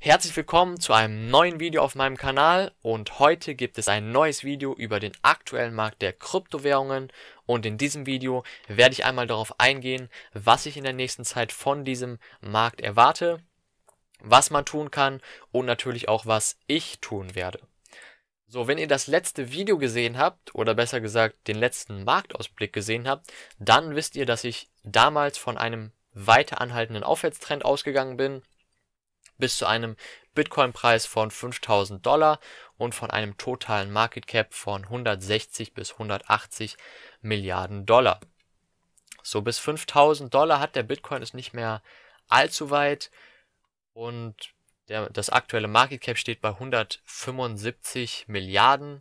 Herzlich willkommen zu einem neuen Video auf meinem Kanal und heute gibt es ein neues Video über den aktuellen Markt der Kryptowährungen und in diesem Video werde ich einmal darauf eingehen, was ich in der nächsten Zeit von diesem Markt erwarte, was man tun kann und natürlich auch was ich tun werde. So, wenn ihr das letzte Video gesehen habt oder besser gesagt den letzten Marktausblick gesehen habt, dann wisst ihr, dass ich damals von einem weiter anhaltenden Aufwärtstrend ausgegangen bin bis zu einem Bitcoin-Preis von 5.000 Dollar und von einem totalen Market Cap von 160 bis 180 Milliarden Dollar. So bis 5.000 Dollar hat der Bitcoin ist nicht mehr allzu weit und der, das aktuelle Market Cap steht bei 175 Milliarden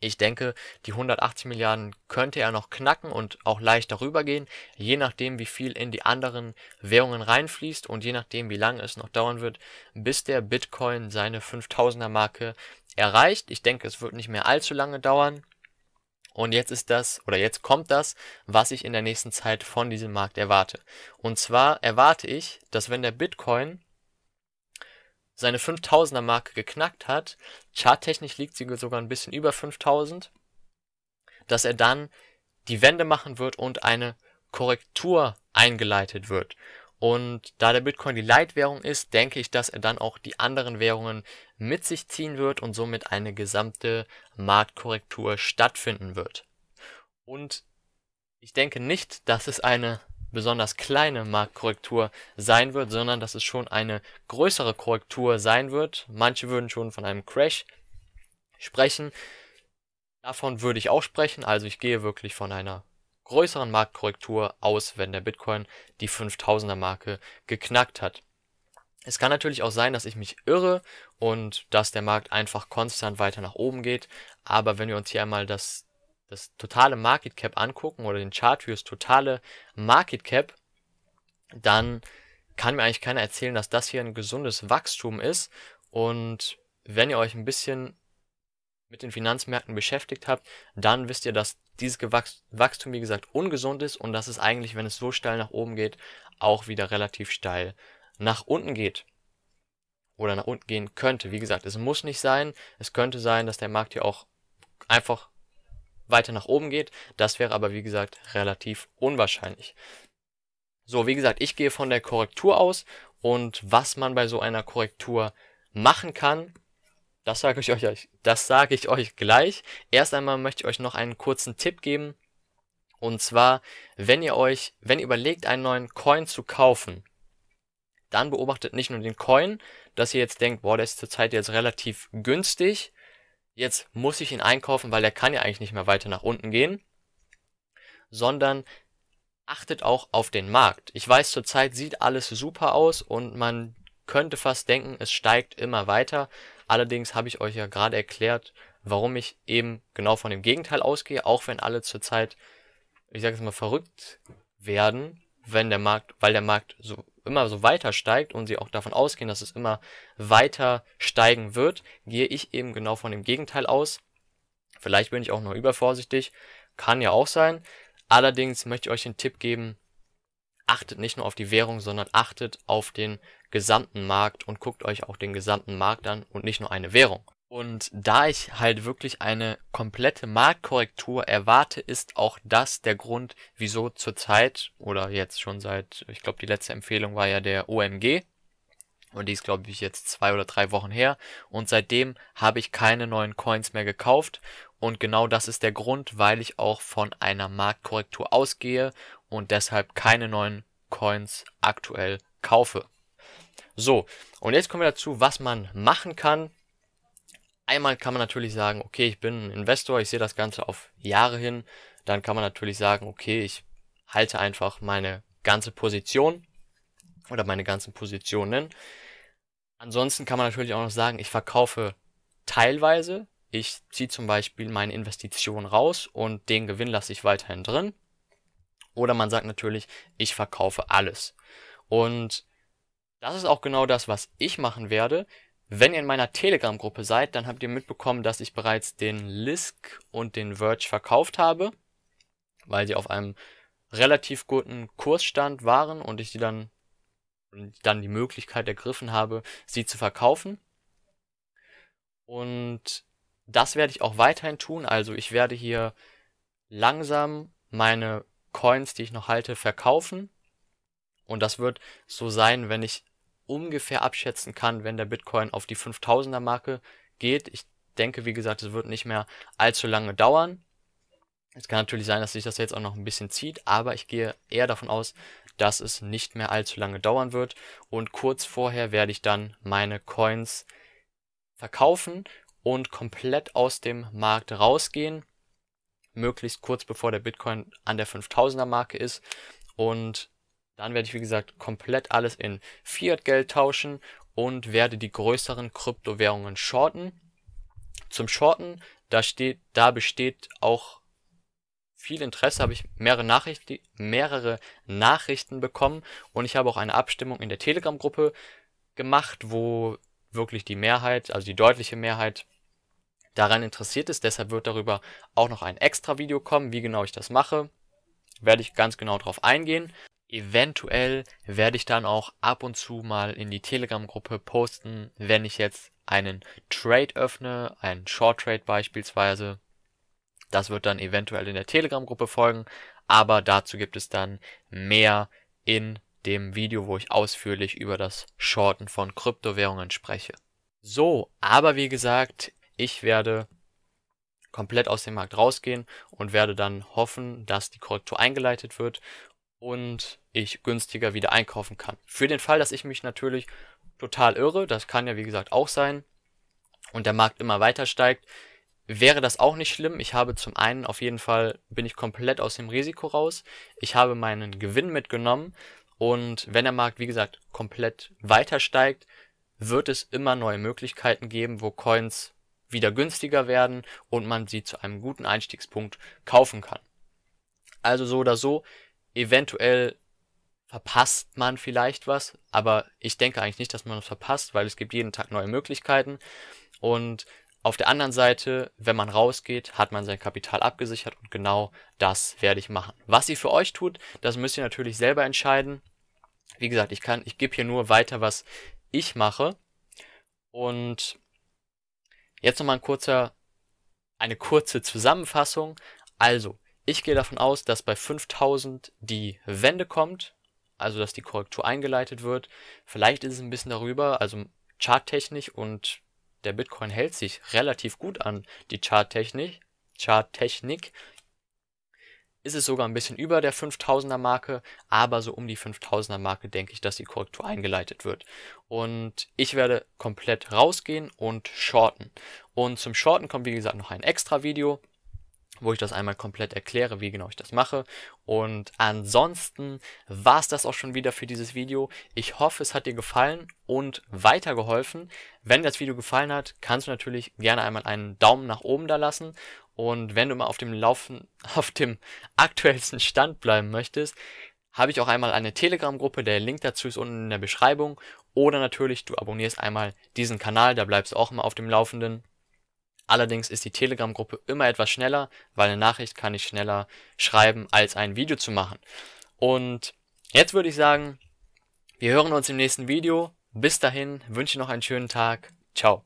ich denke, die 180 Milliarden könnte er noch knacken und auch leicht darüber gehen, je nachdem, wie viel in die anderen Währungen reinfließt und je nachdem, wie lange es noch dauern wird, bis der Bitcoin seine 5000er Marke erreicht. Ich denke, es wird nicht mehr allzu lange dauern. Und jetzt ist das, oder jetzt kommt das, was ich in der nächsten Zeit von diesem Markt erwarte. Und zwar erwarte ich, dass wenn der Bitcoin seine 5000er Marke geknackt hat, charttechnisch liegt sie sogar ein bisschen über 5000, dass er dann die Wende machen wird und eine Korrektur eingeleitet wird. Und da der Bitcoin die Leitwährung ist, denke ich, dass er dann auch die anderen Währungen mit sich ziehen wird und somit eine gesamte Marktkorrektur stattfinden wird. Und ich denke nicht, dass es eine besonders kleine Marktkorrektur sein wird, sondern dass es schon eine größere Korrektur sein wird. Manche würden schon von einem Crash sprechen. Davon würde ich auch sprechen, also ich gehe wirklich von einer größeren Marktkorrektur aus, wenn der Bitcoin die 5000er Marke geknackt hat. Es kann natürlich auch sein, dass ich mich irre und dass der Markt einfach konstant weiter nach oben geht, aber wenn wir uns hier einmal das das totale Market Cap angucken oder den Chart fürs totale Market Cap, dann kann mir eigentlich keiner erzählen, dass das hier ein gesundes Wachstum ist. Und wenn ihr euch ein bisschen mit den Finanzmärkten beschäftigt habt, dann wisst ihr, dass dieses Wachstum, wie gesagt, ungesund ist und dass es eigentlich, wenn es so steil nach oben geht, auch wieder relativ steil nach unten geht oder nach unten gehen könnte. Wie gesagt, es muss nicht sein. Es könnte sein, dass der Markt hier auch einfach weiter nach oben geht. Das wäre aber, wie gesagt, relativ unwahrscheinlich. So, wie gesagt, ich gehe von der Korrektur aus und was man bei so einer Korrektur machen kann, das sage ich euch, das sage ich euch gleich. Erst einmal möchte ich euch noch einen kurzen Tipp geben. Und zwar, wenn ihr euch, wenn ihr überlegt, einen neuen Coin zu kaufen, dann beobachtet nicht nur den Coin, dass ihr jetzt denkt, boah, der ist zurzeit jetzt relativ günstig, jetzt muss ich ihn einkaufen, weil er kann ja eigentlich nicht mehr weiter nach unten gehen, sondern achtet auch auf den Markt. Ich weiß, zurzeit sieht alles super aus und man könnte fast denken, es steigt immer weiter. Allerdings habe ich euch ja gerade erklärt, warum ich eben genau von dem Gegenteil ausgehe, auch wenn alle zurzeit, ich sage es mal, verrückt werden wenn der Markt, weil der Markt so immer so weiter steigt und sie auch davon ausgehen, dass es immer weiter steigen wird, gehe ich eben genau von dem Gegenteil aus. Vielleicht bin ich auch noch übervorsichtig, kann ja auch sein. Allerdings möchte ich euch den Tipp geben, achtet nicht nur auf die Währung, sondern achtet auf den gesamten Markt und guckt euch auch den gesamten Markt an und nicht nur eine Währung. Und da ich halt wirklich eine komplette Marktkorrektur erwarte, ist auch das der Grund, wieso zurzeit oder jetzt schon seit, ich glaube, die letzte Empfehlung war ja der OMG. Und die ist, glaube ich, jetzt zwei oder drei Wochen her. Und seitdem habe ich keine neuen Coins mehr gekauft. Und genau das ist der Grund, weil ich auch von einer Marktkorrektur ausgehe und deshalb keine neuen Coins aktuell kaufe. So, und jetzt kommen wir dazu, was man machen kann, Einmal kann man natürlich sagen, okay, ich bin ein Investor, ich sehe das Ganze auf Jahre hin. Dann kann man natürlich sagen, okay, ich halte einfach meine ganze Position oder meine ganzen Positionen. Ansonsten kann man natürlich auch noch sagen, ich verkaufe teilweise. Ich ziehe zum Beispiel meine Investition raus und den Gewinn lasse ich weiterhin drin. Oder man sagt natürlich, ich verkaufe alles. Und das ist auch genau das, was ich machen werde. Wenn ihr in meiner Telegram-Gruppe seid, dann habt ihr mitbekommen, dass ich bereits den Lisk und den Verge verkauft habe, weil sie auf einem relativ guten Kursstand waren und ich die dann, dann die Möglichkeit ergriffen habe, sie zu verkaufen. Und das werde ich auch weiterhin tun. Also ich werde hier langsam meine Coins, die ich noch halte, verkaufen. Und das wird so sein, wenn ich ungefähr abschätzen kann, wenn der Bitcoin auf die 5000er Marke geht. Ich denke, wie gesagt, es wird nicht mehr allzu lange dauern. Es kann natürlich sein, dass sich das jetzt auch noch ein bisschen zieht, aber ich gehe eher davon aus, dass es nicht mehr allzu lange dauern wird. Und kurz vorher werde ich dann meine Coins verkaufen und komplett aus dem Markt rausgehen. Möglichst kurz bevor der Bitcoin an der 5000er Marke ist. Und dann werde ich, wie gesagt, komplett alles in Fiat-Geld tauschen und werde die größeren Kryptowährungen shorten. Zum Shorten, da, steht, da besteht auch viel Interesse, habe ich mehrere, Nachricht, mehrere Nachrichten bekommen und ich habe auch eine Abstimmung in der Telegram-Gruppe gemacht, wo wirklich die Mehrheit, also die deutliche Mehrheit daran interessiert ist. Deshalb wird darüber auch noch ein extra Video kommen, wie genau ich das mache. Werde ich ganz genau darauf eingehen. Eventuell werde ich dann auch ab und zu mal in die Telegram-Gruppe posten, wenn ich jetzt einen Trade öffne, einen Short Trade beispielsweise. Das wird dann eventuell in der Telegram-Gruppe folgen, aber dazu gibt es dann mehr in dem Video, wo ich ausführlich über das Shorten von Kryptowährungen spreche. So, aber wie gesagt, ich werde komplett aus dem Markt rausgehen und werde dann hoffen, dass die Korrektur eingeleitet wird und ich günstiger wieder einkaufen kann. Für den Fall, dass ich mich natürlich total irre, das kann ja wie gesagt auch sein, und der Markt immer weiter steigt, wäre das auch nicht schlimm. Ich habe zum einen auf jeden Fall, bin ich komplett aus dem Risiko raus. Ich habe meinen Gewinn mitgenommen und wenn der Markt, wie gesagt, komplett weiter steigt, wird es immer neue Möglichkeiten geben, wo Coins wieder günstiger werden und man sie zu einem guten Einstiegspunkt kaufen kann. Also so oder so, eventuell verpasst man vielleicht was, aber ich denke eigentlich nicht, dass man was verpasst, weil es gibt jeden Tag neue Möglichkeiten. Und auf der anderen Seite, wenn man rausgeht, hat man sein Kapital abgesichert und genau das werde ich machen. Was ihr für euch tut, das müsst ihr natürlich selber entscheiden. Wie gesagt, ich kann, ich gebe hier nur weiter, was ich mache. Und jetzt nochmal ein kurzer, eine kurze Zusammenfassung. Also, ich gehe davon aus, dass bei 5000 die Wende kommt, also dass die Korrektur eingeleitet wird. Vielleicht ist es ein bisschen darüber, also charttechnisch und der Bitcoin hält sich relativ gut an die Charttechnik. Charttechnik ist es sogar ein bisschen über der 5000er Marke, aber so um die 5000er Marke denke ich, dass die Korrektur eingeleitet wird. Und ich werde komplett rausgehen und shorten. Und zum Shorten kommt wie gesagt noch ein extra Video wo ich das einmal komplett erkläre, wie genau ich das mache. Und ansonsten war es das auch schon wieder für dieses Video. Ich hoffe, es hat dir gefallen und weitergeholfen. Wenn dir das Video gefallen hat, kannst du natürlich gerne einmal einen Daumen nach oben da lassen. Und wenn du mal auf dem Laufen, auf dem aktuellsten Stand bleiben möchtest, habe ich auch einmal eine Telegram-Gruppe. Der Link dazu ist unten in der Beschreibung. Oder natürlich, du abonnierst einmal diesen Kanal, da bleibst du auch immer auf dem Laufenden. Allerdings ist die Telegram-Gruppe immer etwas schneller, weil eine Nachricht kann ich schneller schreiben, als ein Video zu machen. Und jetzt würde ich sagen, wir hören uns im nächsten Video. Bis dahin wünsche ich noch einen schönen Tag. Ciao.